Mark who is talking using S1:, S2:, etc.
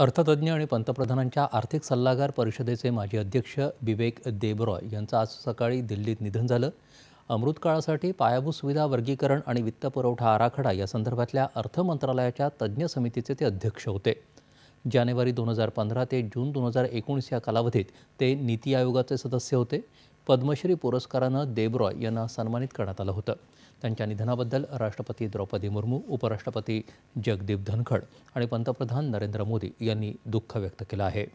S1: अर्थतज्ञ आणि पंतप्रधानांच्या आर्थिक सल्लागार परिषदेचे माजी अध्यक्ष विवेक देबरॉय यांचं आज सकाळी दिल्लीत निधन झालं अमृतकाळासाठी पायाभूत सुविधा वर्गीकरण आणि वित्तपुरवठा आराखडा या संदर्भातल्या अर्थ मंत्रालयाच्या तज्ज्ञ समितीचे ते अध्यक्ष होते जानेवारी दोन हजार पंधरा ते जून दोन हजार एकोणीस या कालावधीत ते नीती आयोगाचे सदस्य होते पद्मश्री पुरस्कारानं देबरॉय यांना सन्मानित करण्यात आलं होतं त्यांच्या निधनाबद्दल राष्ट्रपती द्रौपदी मुर्मू उपराष्ट्रपती जगदीप धनखड आणि पंतप्रधान नरेंद्र मोदी यांनी दुःख व्यक्त केलं आहे